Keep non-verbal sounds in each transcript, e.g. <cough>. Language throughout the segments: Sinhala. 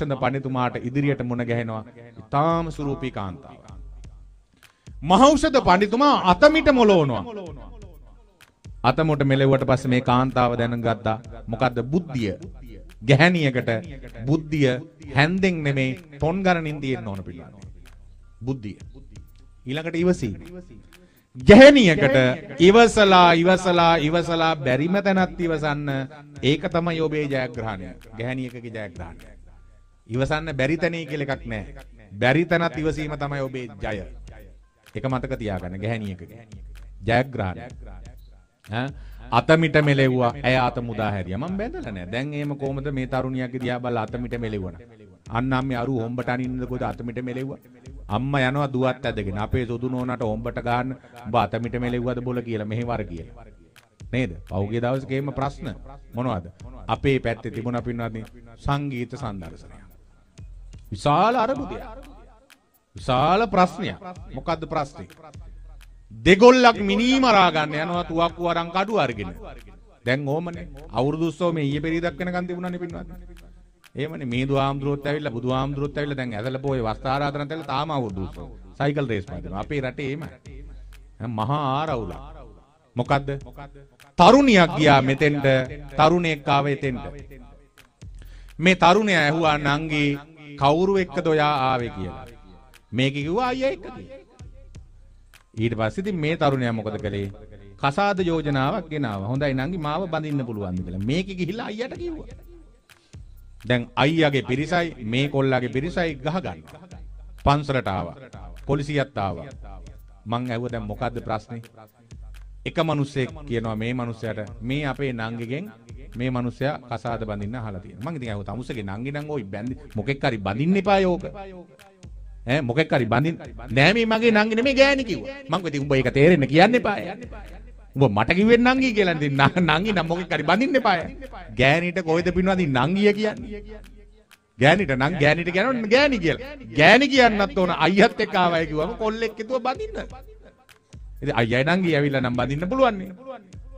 චන්ද පණිතුමාට ඉදිරියට මුණ ගැහෙනවා ඉතාම සුරූපී කාන්තාව. මහෞෂධ පණිතුමා අතමිට මොලෝනවා. අතමොට මෙලෙව්වට පස්සේ මේ කාන්තාව දැනගත්තා. මොකද්ද බුද්ධිය? ගැහණියකට බුද්ධිය හැන්දෙන් නෙමේ තොන් ගණනින් තියෙන්න ඕන පිළිවෙල. බුද්ධිය. ඊළඟට ඉවසීම. ගැහැණියකට ඉවසලා ඉවසලා ඉවසලා බැරිම තැනත් ඉවසන්න ඒක තමයි ඔබේ ජයග්‍රහණය. ගැහැණියකගේ ජයග්‍රහණය. ඉවසන්න බැරි තැනේ කියලා එකක් නැහැ. බැරි තැනත් ඉවසීම තමයි ඔබේ ජය. එක මතක තියාගන්න ගැහණියක. ජයග්‍රහණ. ඈ අතමිට මෙලෙව්වා. ඇය අත මුදා හැරියා. මම බැඳලා නැහැ. දැන් එහෙම කොහොමද මේ තරුණියගේ දිහා බලලා අතමිට මෙලෙවුණා. අන්න අම්මේ අරු හොම්බට අනින්නද කොහොද අතමිට මෙලෙව්වා. අම්මා යනවා දුවත් ඇදගෙන අපේ සොදු නෝනට හොම්බට ගන්න උඹ අතමිට මෙලෙව්වද බොල කියලා මෙහෙ වර කියලා. නේද? පහුගිය දවසේ ගේම ප්‍රශ්න මොනවද? අපේ පැත්තේ තිබුණා පින්වත්නි සංගීත සම්දර්ශනයක්. විශාල අරමුදයක්. විශාල ප්‍රශ්නයක්. මොකද්ද ප්‍රශ්නේ? දෙගොල්ලක් මිනී මරා ගන්න යනවා තුවක්කු අරන් කඩු අරගෙන. දැන් ඕමනේ අවුරුදු උත්සව මේ ඊයේ පෙරේදක් වෙනකන් තිබුණානේ පින්වත්. එහෙමනේ මේදු ආම්ද්‍රොත් ඇවිල්ලා බුදු ආම්ද්‍රොත් ඇවිල්ලා දැන් ඇදලා පොයේ වස්ත්‍රාරාධන තැල්ලා තාම අවුරුදු උත්සව. සයිකල් රේස් පදිනවා. අපේ රටේ එහෙමයි. මහා ආරවුලක්. මොකද්ද? තරුණියක් ගියා මෙතෙන්ට තරුණයෙක් ආවේ එතෙන්ට. මේ තරුණයා ඇහුවා නංගී කවුරු එක්කද ඔයා ආවේ කියලා. මේක කිව්වා අයියා එක්කද. ඊට පස්සේ ඉතින් මේ තරුණයා මොකද කළේ? කසාද යෝජනාවක් ගෙනාවා. හොඳයි නංගි මාව බඳින්න පුළුවන් කියලා. මේක ගිහිල්ලා අයියාට කිව්වා. දැන් අයියාගේ පිරිසයි මේ කොල්ලාගේ පිරිසයි ගහගන්න. පන්සලට ආවා. පොලිසියත් ආවා. මං ඇහුවා දැන් මොකද්ද ප්‍රශ්නේ? එක මිනිස්සෙක් කියනවා මේ මිනිස්සයාට මේ අපේ නංගිගෙන් මේ මනුස්සයා කසාද බඳින්න අහලා තියෙනවා. මං ඉතින් අහුව තමුසගේ නංගි නම් ওই බැඳි මොකෙක් හරි බඳින්න එපා යෝක. ඈ මොකෙක් හරි බඳින්න නෑ මේ මගේ නංගි නෙමේ ගෑණි කිව්වා. මං ඉතින් උඹ ඒක තේරෙන්න කියන්න එපා. උඹ මට කිව්වේ නංගි කියලා ඉතින් නංගි නම් මොකෙක් හරි බඳින්න එපා. ගෑණිට කොහෙද පිනවද නංගිය කියන්නේ? ගෑණිට නම් ගෑණිට කියනවා ගෑණි කියලා. ගෑණි කියන්නත් ඕන අයියත් එක්ක ආවයි කිව්වම කොල්ලෙක් හිතුව බඳින්න. ඉතින් අයියා නංගි ඇවිල්ලා නම් බඳින්න පුළුවන් නේ.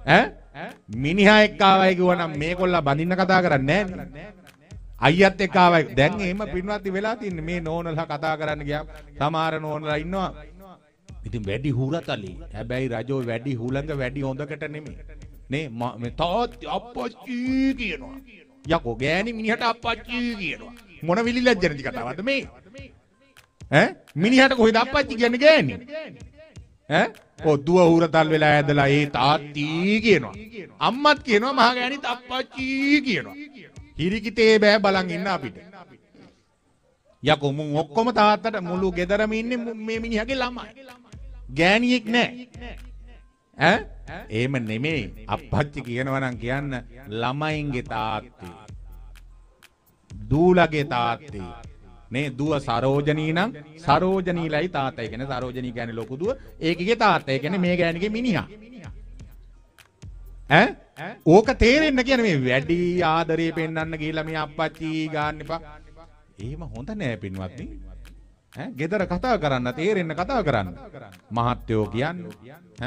ඈ මිනිහා එක්ක ආවයි කිව්වනම් මේකොල්ලා බඳින්න කතා කරන්නේ නෑනේ. අයියත් එක්ක ආවයි. දැන් එහෙම පින්වත්නි වෙලා තින්නේ මේ නෝනලා කතා කරන්න ගියාම සමහර නෝනලා ඉන්නවා. ඉතින් වැඩි හුරතලි. හැබැයි රජෝ වැඩි හුලඟ වැඩි හොඳකට නෙමෙයි. නේ මේ තාත් අප්පච්චි කියනවා. යකෝ ගෑණි මිනිහට අප්පච්චි කියනවා. මොන විලිලැජ්ජනදි කතාවක්ද මේ? ඈ මිනිහට කොහෙද අප්පච්චි කියන්නේ ගෑණි? ඕ දුව හූරතල් වෙලා ඇදලා ඒ තාත්තී කියනවා. අම්මත් කියනවා මහගෑනි තප්පච්චී කියනවා. හිරිකිතේ බෑ බලන් ඉන්න අපිට. යකෝ මුන් ඔක්කොම තාත්තට මුළු ගෙදරම ඉන්නේ මේ මිනිහගේ ළමයි. ගෑණියෙක් නෑ. ඈ? එහෙම නෙමෙයි. අප්පච්චි කියනවා නම් කියන්න ළමයින්ගේ තාත්තේ. දූලගේ තාත්තේ. මේ දුව සරෝජනී නම් සරෝජනීලයි තාත්තා. ඒ කියන්නේ සරෝජනී කියන්නේ ලොකු දුව. ඒකගේ තාත්තා. ඒ කියන්නේ මේ ගෑණිගේ මිනිහා. ඈ? ඕක තේරෙන්න කියන්නේ මේ වැඩි ආදරේ පෙන්වන්න ගිහිල්ලා මේ අප්පච්චි ගන්න එපා. එහෙම හොඳ නෑ පින්වත්නි. ඈ? gedara කතා කරන්න තේරෙන්න කතා කරන්න. මහත්යෝ කියන්නේ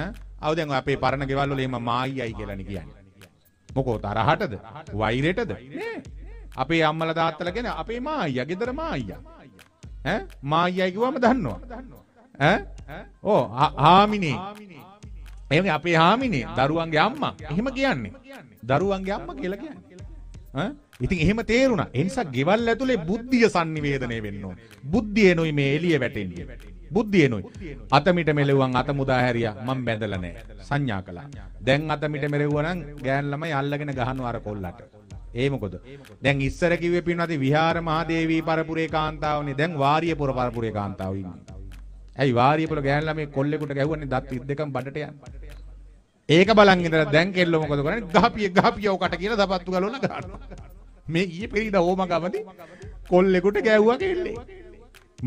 ඈ? ආව දැන් අපේ පරණ ගෙවල් වල එහෙම මායියයි කියලානේ කියන්නේ. මොකෝ තරහටද? වෛරයටද? නෑ. අපේ අම්මල තාත්තල ගැන අපේ මායියා ගෙදර මායියා ඈ මායියා කිව්වම දන්නවා ඈ ඕ හාමිනේ එහෙම අපේ හාමිනේ දරුවන්ගේ අම්මා එහෙම කියන්නේ දරුවන්ගේ අම්මා කියලා කියන්නේ ඈ ඉතින් එහෙම තේරුණා ඒ නිසා ගෙවල් ඇතුලේ බුද්ධිය sannivedanaya වෙන්න ඕන බුද්ධියනොයි මේ එළිය වැටෙන්නේ බුද්ධියනොයි අතමිට මෙලෙවුවන් අත මුදා හැරියා මම බැඳලා නැහැ සංඥා කළා දැන් අතමිට මෙලෙවුවා නම් ගෑන් ළමයි අල්ලගෙන ගහනවා අර කොල්ලට ඒ මොකද? දැන් ඉස්සර කිව්වේ පින්වත්නි විහාර මහදේවී පරපුරේ කාන්තාවනේ දැන් වාරියපුර පරපුරේ කාන්තාව ඉන්නේ. ඇයි වාරියපුර ගෑන ළමේ කොල්ලෙකුට ගැහුවනේ දත් දෙකම බඩට යන්නේ. ඒක බලන් ඉඳලා දැන් කෙල්ල මොකද කරන්නේ? ගහපිය ගහපිය උකට කියලා දපත්තු ගලවලා ගන්නවා. මේ ඊයේ පෙරේද ඕම ගමදී කොල්ලෙකුට ගැහුවා කෙල්ලේ.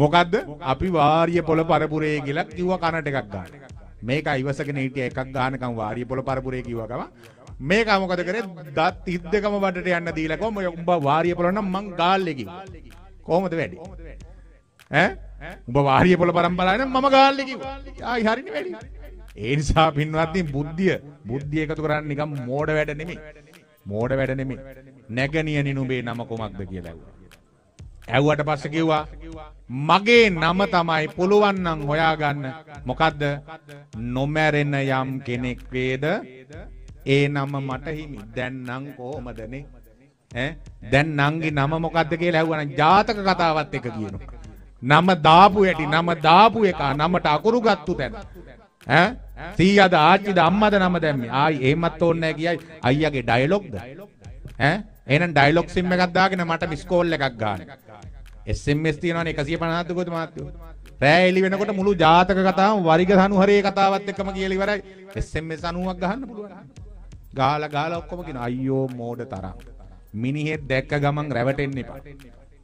මොකද්ද? අපි වාරිය පොළ පරපුරේ කියලා කිව්වා කනට එකක් ගන්න. මේක ඉවසගෙන හිටිය එකක් ගන්නකම් වාරිය පොළ පරපුරේ කිව්වා ගම මේක මොකද කරේ දත් හිත් දෙකම බඩට යන්න දීලා කොහොම උඹ වාරිය පොළොන්න මං ගාල්ලෙකින් කොහොමද වැඩි ඈ උඹ වාරිය පොළ පරම්පරාවෙන් මම ගාල්ලෙ කිව්වා ආයි හරිනේ වැඩි ඒ නිසා පින්වත්නි බුද්ධිය බුද්ධිය එකතු කරන්නේ නිකම් මෝඩ වැඩ නෙමෙයි මෝඩ වැඩ නෙමෙයි නැගණියනි නුඹේ නම කොමක්ද කියලා ඇව්වට පස්සේ කිව්වා මගේ නම තමයි පුළුවන් නම් හොයාගන්න මොකද්ද නොමැරෙන යම් කෙනෙක් වේද ඒ නම මට හිමි දැන් නං කොහොමදනේ ඈ දැන් නංගි නම මොකද්ද කියලා ඇහුවනම් ජාතක කතාවත් එක කියනවා නම දාපු යටි නම දාපු එක නමට අකුරු ගත්තු තැන ඈ සීයාද ආච්චිද අම්මද නම දැම්මේ ආයි එහෙමත් ඕනේ නැහැ කියයි අයියාගේ ඩයලොග්ද ඈ එහෙනම් ඩයලොග් සිම් එකක් දාගෙන මට මිස් කෝල් එකක් ගන්න SMS තියෙනවනේ 150ක් දුකොද මාත්‍යෝ රෑ එළි වෙනකොට මුළු ජාතක කතාවම වරිග සනුහරේ කතාවත් එක්කම කියලා ඉවරයි SMS 90ක් ගහන්න පුළුවන් ගාලා ගාලා ඔක්කොම කියන අයියෝ මෝඩ තරම්. මිනිහෙක් දැක්ක ගමන් රැවටෙන්න එපා.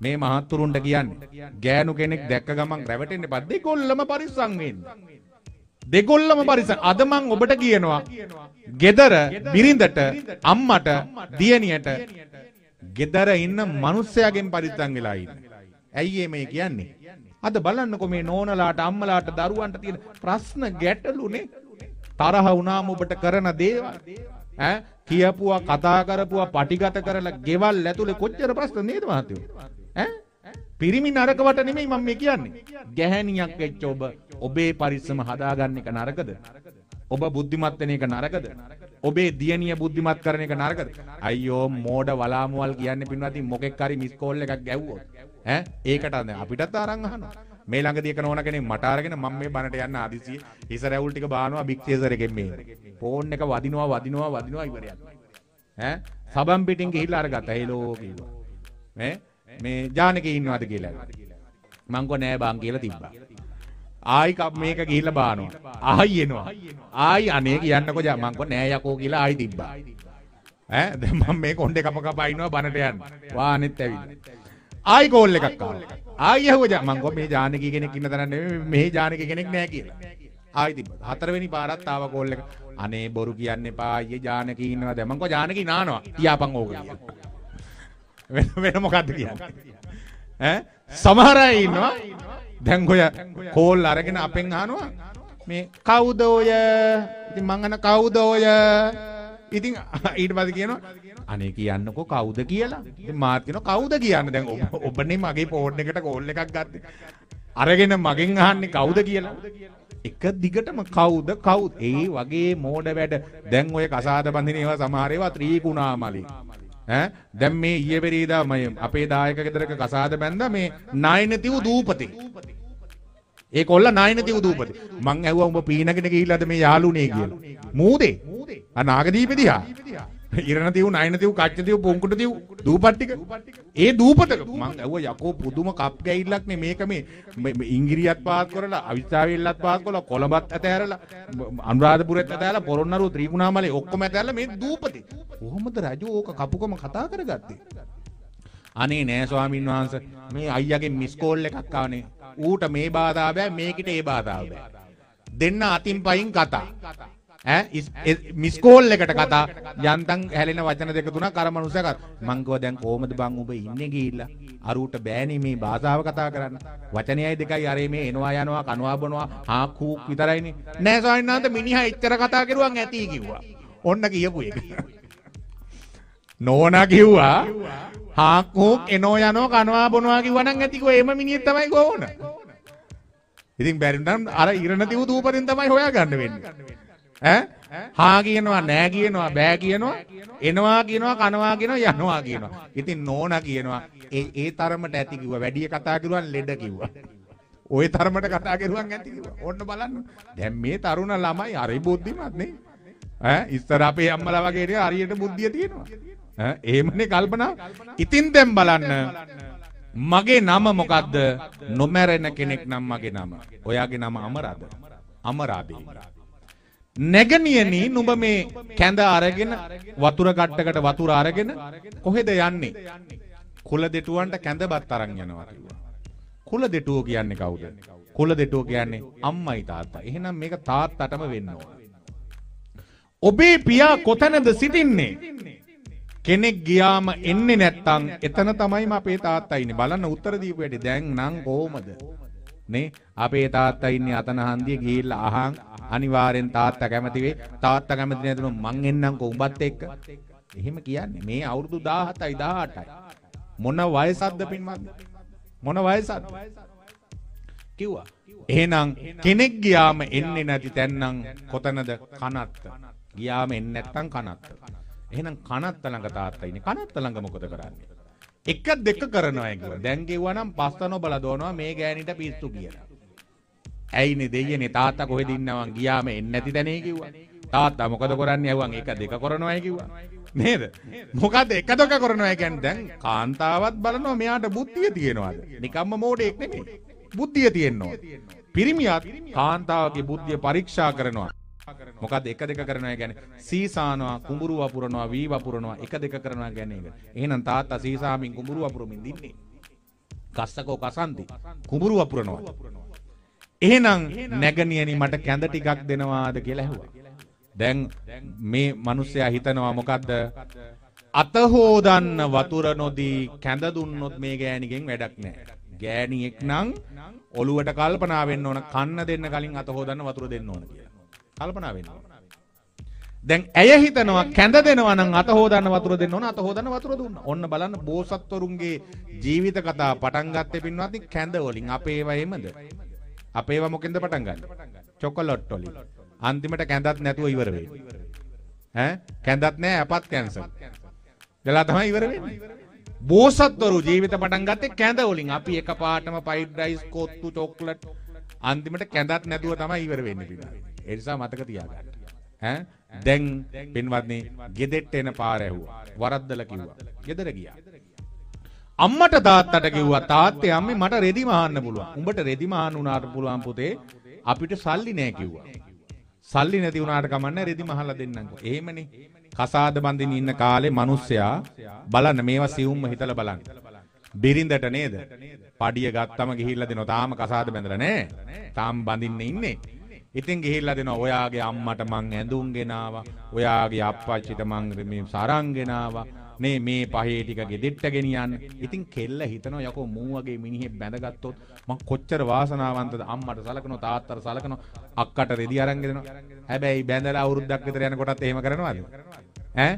මේ මහත්තුරුන්ට කියන්නේ ගෑනු කෙනෙක් දැක්ක ගමන් රැවටෙන්න එපා. දෙගොල්ලම පරිස්සම් වෙන්න. දෙගොල්ලම පරිසන් අද මං ඔබට කියනවා ගෙදර බිරිඳට අම්මට දියණියට ගෙදර ඉන්න මිනිස්සයාගෙන් පරිත්තම් වෙලා ඉන්න. ඇයි මේ කියන්නේ? අද බලන්නකො මේ නෝනලාට අම්මලාට දරුවන්ට තියෙන ප්‍රශ්න ගැටලුනේ තරහ වුණාම ඔබට කරන දේවල්. ඈ කියපුවා කතා කරපුවා පටිගත කරලා ගෙවල් ඇතුලේ කොච්චර ප්‍රශ්න නේද මහත්තයෝ ඈ පිරිමි නරකවට නෙමෙයි මම මේ කියන්නේ ගැහැණියක් වෙච්ච ඔබ ඔබේ පරිස්සම හදාගන්න එක නරකද ඔබ බුද්ධිමත් වෙන එක නරකද ඔබේ දියණිය බුද්ධිමත් කරන එක නරකද අයියෝ මෝඩ වලාමුවල් කියන්නේ පින්වත්නි මොකෙක් හරි මිස් කෝල් එකක් ගැව්වොත් ඈ ඒකට අපිටත් අරන් අහනවා මේ ළඟදී කරන ඕන කෙනෙක් මට අරගෙන මම මේ බණට යන්න ආදිසිය ඉසරැවුල් ටික බානවා බික් චේසර් එකෙන් මේ ෆෝන් එක වදිනවා වදිනවා වදිනවා ඉවරයක් ඈ සබම් පිටින් ගිහිල්ලා අරගත්තා හෙලෝ කිව්වා ඈ මේ ජානකේ ඉන්නවද කියලා මං කො නෑ බං කියලා තිබ්බා ආයි කප් මේක ගිහිල්ලා බානවා ආයි එනවා ආයි අනේ කියන්නකෝ ජා මං කො නෑ යකෝ කියලා ආයි තිබ්බා ඈ දැන් මම මේ කොණ්ඩේ කප කපා ඉන්නවා බණට යන්න වා අනෙත් ඇවිල්ලා ආයි ගෝල් එකක් ආවා. ආයි යහුවා මං ගෝ මේ ජානකී කෙනෙක් ඉන්න තරම් නෙමෙයි මේ ජානකී කෙනෙක් නෑ කියලා. ආයි තිබ්බා. හතරවෙනි පාරත් ආවා ගෝල් එක. අනේ බොරු කියන්න එපා අයියේ ජානකී ඉන්නවා දැන් මං ගෝ ජානකී නානවා. තියාපන් ඕක කියලා. වෙන වෙන මොකද්ද කියන්නේ? ඈ සමහර අය ඉන්නවා දැන් ඔය කෝල් අරගෙන අපෙන් අහනවා මේ කවුද ඔය? ඉතින් මං අහන කවුද ඔය? ඉතින් <laughs> ඊට පස්සේ කියනවා අනේ කියන්නකෝ කවුද කියලා. ඉතින් මාත් කියනවා කවුද කියන්න දැන් ඔබනේ මගේ ෆෝන් එකට කෝල් එකක් ගත්තේ. අරගෙන මගෙන් අහන්නේ කවුද කියලා. එක දිගටම කවුද කවුද ඒ වගේ මෝඩ වැඩ දැන් ඔය කසාද බඳින ඒවා සමහර ඒවා ත්‍රිකුණාමලි ඈ දැන් මේ ඊයේ පෙරේදා අපේ දායක ගෙදරක කසාද බැන්දා මේ නයනතිව් දූපතේ ඒ කොල්ල නයනති උදූපති මං ඇහුවා උඹ පීනගෙන ගිහිල්ලාද මේ යාළුනේ කියලා මූදේ අනාගදීපෙදියා ඉරණතිව් නයනතිව් කච්චතිව් පොංකුටතිව් දූපට්ටික ඒ දූපටක මං ඇව යකෝ පුදුම කප් ගැයිල්ලක්නේ මේක මේ ඉංගිරියත් පාත් කරලා අවිස්සාවෙල්ලත් පාත් කරලා කොළඹත් ඇතහැරලා අනුරාධපුරෙත් ඇතහැරලා පොරොන්නරුව ත්‍රිකුණාමලේ ඔක්කොම ඇතහැරලා මේ දූපතේ කොහොමද රජු ඕක කපුකම කතා කරගත්තේ අනේ නෑ ස්වාමින් වහන්ස මේ අයියගේ මිස්කෝල් එකක් ආනේ ඌට මේ බාධාව බෑ මේකිට ඒ බාධාව බෑ දෙන්න අතින් පයින් කතා ඈ මිස්කෝල් එකට කතා යන්තම් හැලෙන වචන දෙක තුනක් අර මනුස්සයකත් මං ගෝ දැන් කොහමද බං ඔබ ඉන්නේ ගිහිල්ලා අරූට බෑනේ මේ භාෂාව කතා කරන්න වචනයයි දෙකයි අරේ මේ එනවා යනවා කනවා බොනවා හා කූක් විතරයිනේ නෑ ස්වාමීන් වහන්සේ මිනිහා එච්චර කතා කරුවන් ඇති කිව්වා ඔන්න කියපු එක නෝනා කිව්වා හාක් හෝක් එනෝ යනෝ කනවා බොනවා කිව්වනම් ඇතිකෝ එම මිනිහ තමයි කොහොන. ඉතින් බැරි නම් අර ඉරණ තිබු දූපතෙන් තමයි හොයාගන්න වෙන්නේ. ඈ හා කියනවා නෑ කියනවා බෑ කියනවා එනවා කියනවා කනවා කියනවා යනවා කියනවා. ඉතින් නෝනා කියනවා ඒ ඒ තරමට ඇති කිව්වා වැඩි කතා කරුවන් ලෙඩ කිව්වා. ওই තරමට කතා කරුවන් ඇති කිව්වා. ඕන්න බලන්න. දැන් මේ තරුණ ළමයි හරි බුද්ධිමත් නේ. ඈ ඉස්සර අපේ අම්මලා වගේ හරියට බුද්ධිය තියෙනවා. ඒමනේ කල්පනා ඉතින් දැම් බලන්න මගේ නම මොකක්ද නොමැරෙන කෙනෙක් නම් මගේ නම ඔයාගේ නම අමරාද අමරාබේ නැගනියනි නුඹ මේ කැඳ අරගෙන වතුර කට්ටකට වතුර අරගෙන කොහෙද යන්නේ කුල දෙටුවන්ට කැඳබත් අරන් යනවා කිව්වා කුල දෙටුව කියන්නේ කවුද කුල දෙටුව කියන්නේ අම්මයි තාත්තා එහෙනම් මේක තාත්තටම වෙන්න ඕන ඔබේ පියා කොතැනද සිටින්නේ කෙනෙක් ගියාම එන්නේ නැත්තම් එතන තමයි අපේ තාත්තා ඉන්නේ. බලන්න උත්තර දීපු වැඩි දැන් නම් කොහමද? නේ අපේ තාත්තා ඉන්නේ අතන හන්දිය ගිහිල්ලා අහන් අනිවාර්යෙන් තාත්තා කැමති වෙයි. තාත්තා කැමති නැතුණු මං එන්නම්කෝ උඹත් එක්ක. එහෙම කියන්නේ මේ අවුරුදු 17යි 18යි. මොන වයසක්ද පින්වත්නි? මොන වයසක්ද? කිව්වා. එහෙනම් කෙනෙක් ගියාම එන්නේ නැති තැන්නම් කොතනද කනත්ත? ගියාම එන්නේ නැත්තම් කනත්ත. එහෙනම් කනත්ත ළඟ තාත්තා ඉන්නේ. කනත්ත ළඟ මොකද කරන්නේ? එක දෙක කරනවා කියලා. දැන් කිව්වා නම් පස්තනෝ බල දෝනවා මේ ගෑණිට පිස්සු කියලා. ඇයිනේ දෙයියනේ තාත්තා කොහෙද ඉන්නවන් ගියාම එන්නේ නැති දැනේ කිව්වා. තාත්තා මොකද කරන්නේ? ඇහුවන් එක දෙක කරනවායි කිව්වා. නේද? මොකද එක දෙක කරනවා කියන්නේ දැන් කාන්තාවත් බලනවා මෙයාට බුද්ධිය තියෙනවාද? නිකම්ම මෝඩෙක් නෙමෙයි. බුද්ධිය තියෙනවා. පිරිමියත් කාන්තාවගේ බුද්ධිය පරීක්ෂා කරනවා. මොකද එක දෙක කරනවා කියන්නේ සීසානවා කුඹුරු වපුරනවා වී වපුරනවා එක දෙක කරනවා කියන්නේ ඒක. එහෙනම් තාත්තා සීසාමින් කුඹුරු වපුරමින් දින්නේ. කස්සකෝ කසන්ති කුඹුරු වපුරනවා. එහෙනම් නැගණියනි මට කැඳ ටිකක් දෙනවාද කියලා ඇහුවා. දැන් මේ මිනිස්සයා හිතනවා මොකද්ද? අත හෝදන්න වතුර නොදී කැඳ දුන්නොත් මේ ගෑණිගෙන් වැඩක් නැහැ. ගෑණියෙක් නම් ඔළුවට කල්පනා වෙන්න ඕන කන්න දෙන්න කලින් අත හෝදන්න වතුර දෙන්න ඕන කියලා. කල්පනා වෙනවා. දැන් ඇය හිතනවා කැඳ දෙනවා නම් අත හොදන්න වතුර දෙන්න ඕන අත හොදන්න වතුර දුන්න. ඔන්න බලන්න බෝසත්වරුන්ගේ ජීවිත කතා පටන් ගත්තේ පින්වත්නි කැඳ වලින් අපේ ඒවා එහෙමද? අපේ ඒවා මොකෙන්ද පටන් ගන්නේ? චොකලට් වලින්. අන්තිමට කැඳත් නැතුව ඉවර වෙන්නේ. ඈ කැඳත් නැහැ අපත් කැන්සල්. වෙලා තමයි ඉවර වෙන්නේ. බෝසත්වරු ජීවිත පටන් ගත්තේ කැඳ වලින්. අපි එකපාරටම ෆ්‍රයිඩ් රයිස්, කොත්තු, චොක්ලට් අන්තිමට කැඳත් නැතුව තමයි ඉවර වෙන්නේ පිටා. ඒ නිසා මතක තියාගන්න. ඈ දැන් පින්වත්නි ගෙදෙට්ට එන පාර ඇහුවා. වරද්දලා කිව්වා. ගෙදර ගියා. අම්මට තාත්තට කිව්වා තාත්තේ අම්මේ මට රෙදි මහන්න පුළුවන්. උඹට රෙදි මහන්න උනාට පුළුවන් පුතේ අපිට සල්ලි නෑ කිව්වා. සල්ලි නැති උනාට කමන්නේ රෙදි මහලා දෙන්නම්කෝ. එහෙමනේ. කසාද බඳින ඉන්න කාලේ මිනිස්සයා බලන්න මේවා සිවුම්ම හිතලා බලන්න. බිරිඳට නේද? පඩිය ගත්තම ගිහිල්ලා දෙනවා. තාම කසාද බැඳලා නෑ. තාම බඳින්න ඉන්නේ. ඉතින් ගිහිල්ලා දෙනවා ඔයාගේ අම්මට මං ඇඳුම් ගෙනාවා ඔයාගේ අප්පච්චිට මං මේ සරන් ගෙනාවා මේ මේ පහේ ටික ගෙදෙට්ට ගෙනියන්න ඉතින් කෙල්ල හිතනවා යකෝ මූවගේ මිනිහෙ බැඳගත්තොත් මං කොච්චර වාසනාවන්තද අම්මට සලකනවා තාත්තට සලකනවා අක්කට රෙදි අරන් ගෙදෙනවා හැබැයි බැඳලා අවුරුද්දක් විතර යනකොටත් එහෙම කරනවද ඈ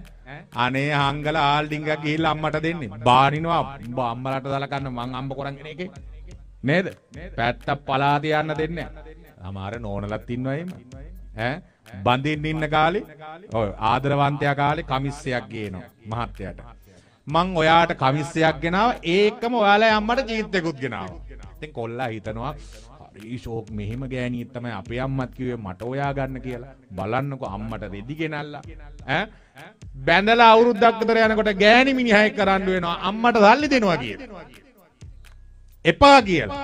අනේ හංගල ආල්ඩිංගක් ගිහිල්ලා අම්මට දෙන්නේ බානිනවා අම්මලාට සලකන්න මං අම්බ කරන් කෙනෙක්ගේ නේද පැත්තක් පලා තියන්න දෙන්නේ අමාර නෝනලත් ඉන්නවයිම බඳින්න ඉන්න කාලේ ඔය ආදරවන්තයා කාලේ කමිස්සයක් ගේනවා මහත්තයාට මං ඔයාට කමිස්සයක් ගෙනාව ඒකම ඔයාලා අම්මට ජීවිතේකුත් ගෙනාවා ඉතින් කොල්ලා හිතනවා ශෝක් මෙහෙම ගෑනීත් තමයි අපේ අම්මත් කිවේ මට ඔයා ගන්න කියලා බලන්නකො අම්මට රෙදි ගෙනල්ලා බැඳල අවුරුද්දක්තර යනකොට ගෑනි මිනිහය කරන්න වෙනවා අම්මට දල්ලි දෙනවා කිය එපා කියලා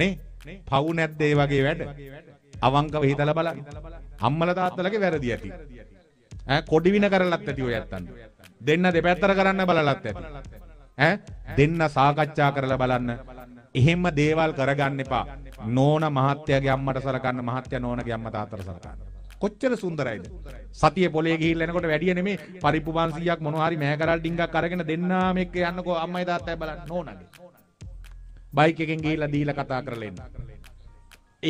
නේ පව් නැද්ද ඒ වගේ වැඩ? අවංකව හිතලා බලන්න. අම්මලා තාත්තලාගේ වැරදි ඇති. ඈ කොඩි වින කරලත් ඇති ඔය ඇත්තන්. දෙන්න දෙපැත්තට කරන්න බලලත් ඇති. ඈ දෙන්න සාකච්ඡා කරලා බලන්න. එහෙම දේවල් කරගන්න එපා. නෝන මහත්තයාගේ අම්මට සලකන්න මහත්තයා නෝනගේ අම්මා තාත්තට සලකන්න. කොච්චර සුන්දරයිද සතිය පොලේ ගිහිල්ලා එනකොට වැඩිය නෙමේ පරිප්පු 500ක් මොනවා හරි මෑ කරල් ඩිංගක් අරගෙන දෙන්නාම එක්ක යන්නකෝ අම්මයි තාත්තයි බලන්න ඕනනේ බයික එකෙන් ගිහිල්ලා දීලා කතා කරලා එන්න.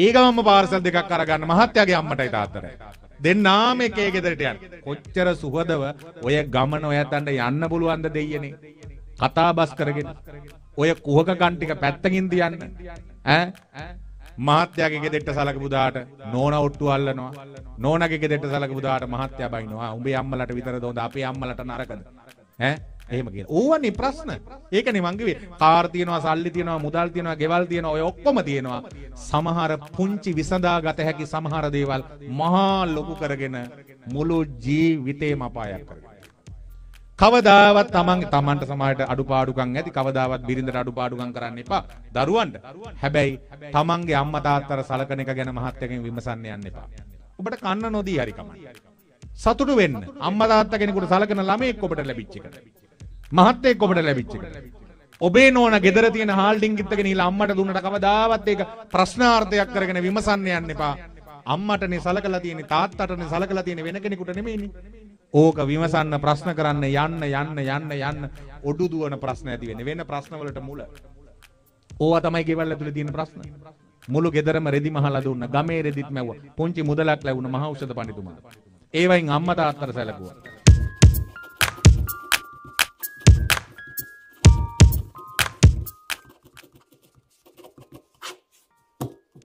ඒ ගමම පාර්සල් දෙකක් අරගන්න මහත්තයාගේ අම්මටයි තාත්තටයි. දෙන්නාම එකේ ගෙදරට යන්න. කොච්චර සුහදව ඔය ගමන ඔයයන්ට යන්න පුළුවන්ද දෙයියනේ. කතා බස් කරගෙන. ඔය කුහක කන් ටික පැත්තකින් තියන්න. ඈ මහත්තයාගේ ගෙදෙට්ට සලකපු දාට නෝන ඔට්ටු අල්ලනවා නෝනගේ ගෙදෙට්ට සලකපු දාට මහත්තයා බයිනවා උඹේ අම්මලට විතරද හොඳ අපේ අම්මලට නරකද ඈ එහෙම කියන. ඕවනේ ප්‍රශ්න. ඒකනේ මං කිව්වේ. කාර් තියනවා, සල්ලි තියනවා, මුදල් තියනවා, ගෙවල් තියනවා, ඔය ඔක්කොම තියනවා. සමහර පුංචි විසඳාගත හැකි සමහර දේවල් මහා ලොකු කරගෙන මුළු ජීවිතේම අපායක් කරගෙන. කවදාවත් තමන් තමන්ට සමහරට අඩුපාඩුකම් ඇති කවදාවත් බිරිඳට අඩුපාඩුකම් කරන්න එපා දරුවන්ට හැබැයි තමන්ගේ අම්මා තාත්තට සලකන එක ගැන මහත්යෙන් විමසන්න යන්න එපා ඔබට කන්න නොදී හරි කමක් සතුටු වෙන්න අම්මා තාත්තා කෙනෙකුට සලකන ළමයෙක් ඔබට ලැබිච්ච එක මහත්තයෙක් ඔබට ලැබිච්ච ඔබේ නෝන ගෙදර තියෙන හාල්ඩින් ගිත්තක නීලා අම්මට දුන්නට කවදාවත් ඒක ප්‍රශ්නාර්ථයක් කරගෙන විමසන්න යන්න එපා. අම්මටනේ සලකලා තියෙන්නේ තාත්තටනේ සලකලා තියෙන්නේ වෙන කෙනෙකුට නෙමෙයිනේ. ඕක විමසන්න ප්‍රශ්න කරන්න යන්න යන්න යන්න යන්න ඔඩු දුවන ප්‍රශ්න ඇති වෙන්නේ. වෙන ප්‍රශ්නවලට මුල. ඕවා තමයි ගෙවල් ඇතුලේ තියෙන ප්‍රශ්න. මුළු ගෙදරම රෙදි මහලා දුන්න ගමේ රෙදිත් මැව්වා පුංචි මුදලක් ලැබුණ මහ ඖෂධ පඬිතුමා ඒවයින් අම්මා තාත්තට සැලකුවා